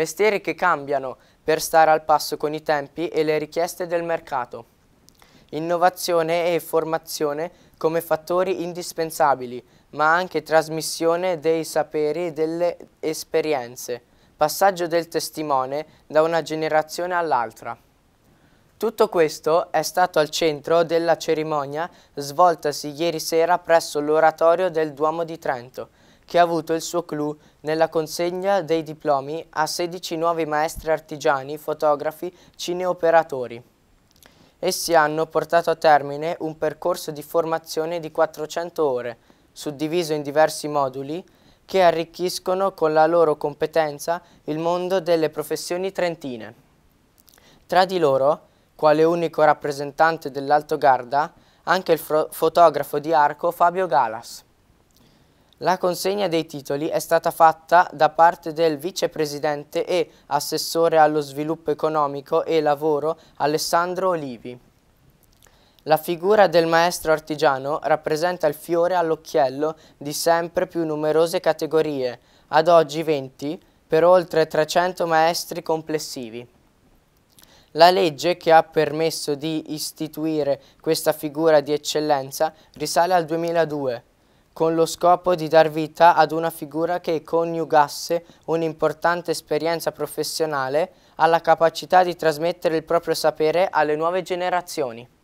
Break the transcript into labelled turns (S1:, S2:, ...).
S1: mestieri che cambiano per stare al passo con i tempi e le richieste del mercato. Innovazione e formazione come fattori indispensabili, ma anche trasmissione dei saperi e delle esperienze, passaggio del testimone da una generazione all'altra. Tutto questo è stato al centro della cerimonia svoltasi ieri sera presso l'oratorio del Duomo di Trento, che ha avuto il suo clou nella consegna dei diplomi a 16 nuovi maestri artigiani, fotografi, cineoperatori. Essi hanno portato a termine un percorso di formazione di 400 ore, suddiviso in diversi moduli, che arricchiscono con la loro competenza il mondo delle professioni trentine. Tra di loro, quale unico rappresentante dell'Alto Garda, anche il fotografo di arco Fabio Galas. La consegna dei titoli è stata fatta da parte del vicepresidente e assessore allo sviluppo economico e lavoro Alessandro Olivi. La figura del maestro artigiano rappresenta il fiore all'occhiello di sempre più numerose categorie, ad oggi 20, per oltre 300 maestri complessivi. La legge che ha permesso di istituire questa figura di eccellenza risale al 2002, con lo scopo di dar vita ad una figura che coniugasse un'importante esperienza professionale alla capacità di trasmettere il proprio sapere alle nuove generazioni.